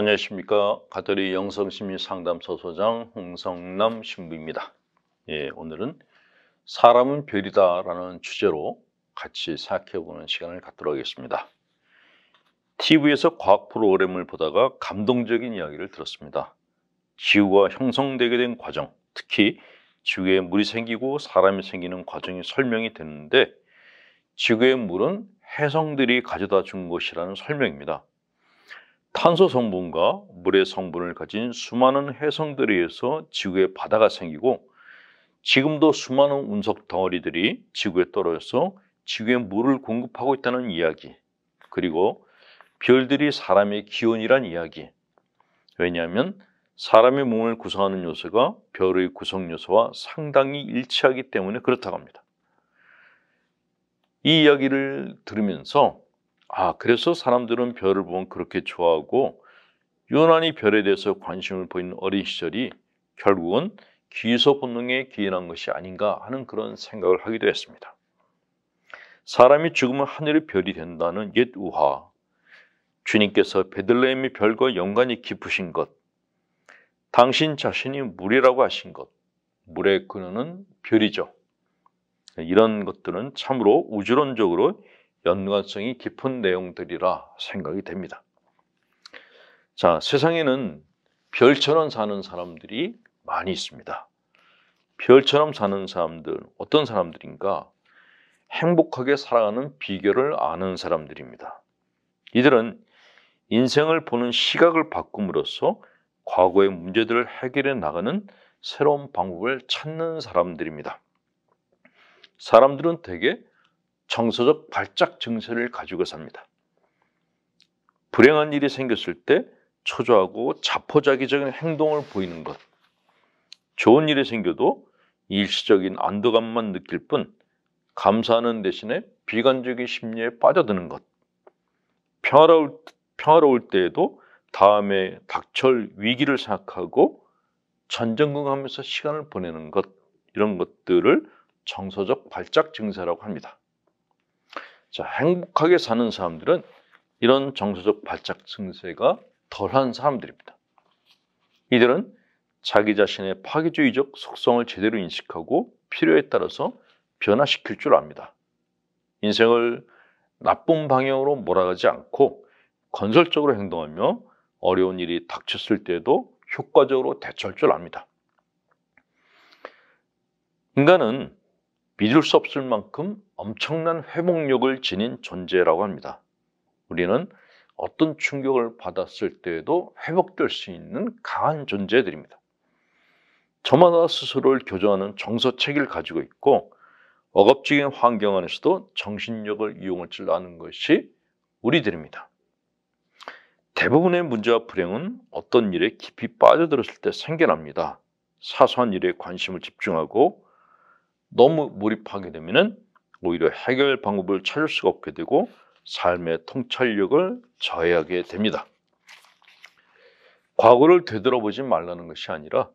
안녕하십니까. 가톨리 영성심리 상담소 소장 홍성남 신부입니다. 예, 오늘은 사람은 별이다라는 주제로 같이 생각해보는 시간을 갖도록 하겠습니다. TV에서 과학 프로그램을 보다가 감동적인 이야기를 들었습니다. 지구가 형성되게 된 과정, 특히 지구에 물이 생기고 사람이 생기는 과정이 설명이 됐는데 지구의 물은 해성들이 가져다 준 것이라는 설명입니다. 탄소 성분과 물의 성분을 가진 수많은 혜성들에 의해서 지구의 바다가 생기고 지금도 수많은 운석 덩어리들이 지구에 떨어져서 지구에 물을 공급하고 있다는 이야기 그리고 별들이 사람의 기온이란 이야기 왜냐하면 사람의 몸을 구성하는 요소가 별의 구성 요소와 상당히 일치하기 때문에 그렇다고 합니다. 이 이야기를 들으면서 아, 그래서 사람들은 별을 보면 그렇게 좋아하고 유난히 별에 대해서 관심을 보이는 어린 시절이 결국은 기소 본능에 기인한 것이 아닌가 하는 그런 생각을 하기도 했습니다. 사람이 죽으면 하늘의 별이 된다는 옛 우화, 주님께서 베들레헴의 별과 연관이 깊으신 것, 당신 자신이 물이라고 하신 것, 물의 근원은 별이죠. 이런 것들은 참으로 우주론적으로 연관성이 깊은 내용들이라 생각이 됩니다. 자, 세상에는 별처럼 사는 사람들이 많이 있습니다. 별처럼 사는 사람들, 어떤 사람들인가? 행복하게 살아가는 비결을 아는 사람들입니다. 이들은 인생을 보는 시각을 바꿈으로써 과거의 문제들을 해결해 나가는 새로운 방법을 찾는 사람들입니다. 사람들은 대개 정서적 발작 증세를 가지고 삽니다. 불행한 일이 생겼을 때 초조하고 자포자기적인 행동을 보이는 것. 좋은 일이 생겨도 일시적인 안도감만 느낄 뿐 감사하는 대신에 비관적인 심리에 빠져드는 것. 평화로울, 평화로울 때에도 다음에 닥철 위기를 생각하고 전전긍하면서 시간을 보내는 것 이런 것들을 정서적 발작 증세라고 합니다. 자, 행복하게 사는 사람들은 이런 정서적 발작 증세가 덜한 사람들입니다. 이들은 자기 자신의 파괴주의적 속성을 제대로 인식하고 필요에 따라서 변화시킬 줄 압니다. 인생을 나쁜 방향으로 몰아가지 않고 건설적으로 행동하며 어려운 일이 닥쳤을 때도 효과적으로 대처할 줄 압니다. 인간은 믿을 수 없을 만큼 엄청난 회복력을 지닌 존재라고 합니다. 우리는 어떤 충격을 받았을 때에도 회복될 수 있는 강한 존재들입니다. 저마다 스스로를 교정하는 정서체계를 가지고 있고 억압적인 환경 안에서도 정신력을 이용할 줄 아는 것이 우리들입니다. 대부분의 문제와 불행은 어떤 일에 깊이 빠져들었을 때 생겨납니다. 사소한 일에 관심을 집중하고 너무 몰입하게 되면 오히려 해결 방법을 찾을 수가 없게 되고 삶의 통찰력을 저해하게 됩니다. 과거를 되돌아보지 말라는 것이 아니라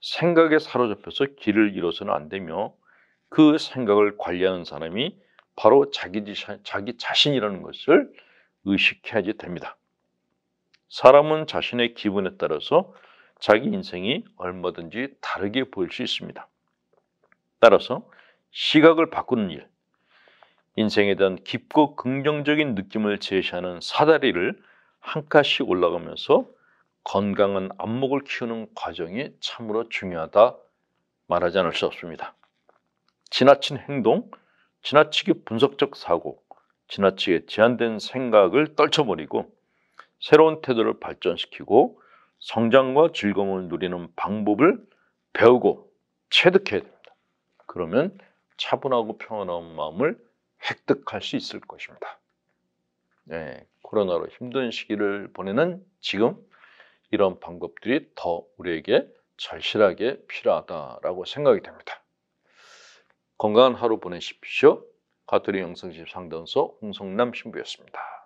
생각에 사로잡혀서 길을 잃어서는 안 되며 그 생각을 관리하는 사람이 바로 자기, 자기 자신이라는 것을 의식해야지 됩니다. 사람은 자신의 기분에 따라서 자기 인생이 얼마든지 다르게 보일 수 있습니다. 따라서 시각을 바꾸는 일, 인생에 대한 깊고 긍정적인 느낌을 제시하는 사다리를 한 칸씩 올라가면서 건강한 안목을 키우는 과정이 참으로 중요하다 말하지 않을 수 없습니다. 지나친 행동, 지나치게 분석적 사고, 지나치게 제한된 생각을 떨쳐버리고 새로운 태도를 발전시키고 성장과 즐거움을 누리는 방법을 배우고 체득해야 됩니다. 그러면 차분하고 평안한 마음을 획득할 수 있을 것입니다. 네, 코로나로 힘든 시기를 보내는 지금 이런 방법들이 더 우리에게 절실하게 필요하다라고 생각이 됩니다. 건강한 하루 보내십시오. 가톨릭 영성집 상담소 홍성남 신부였습니다.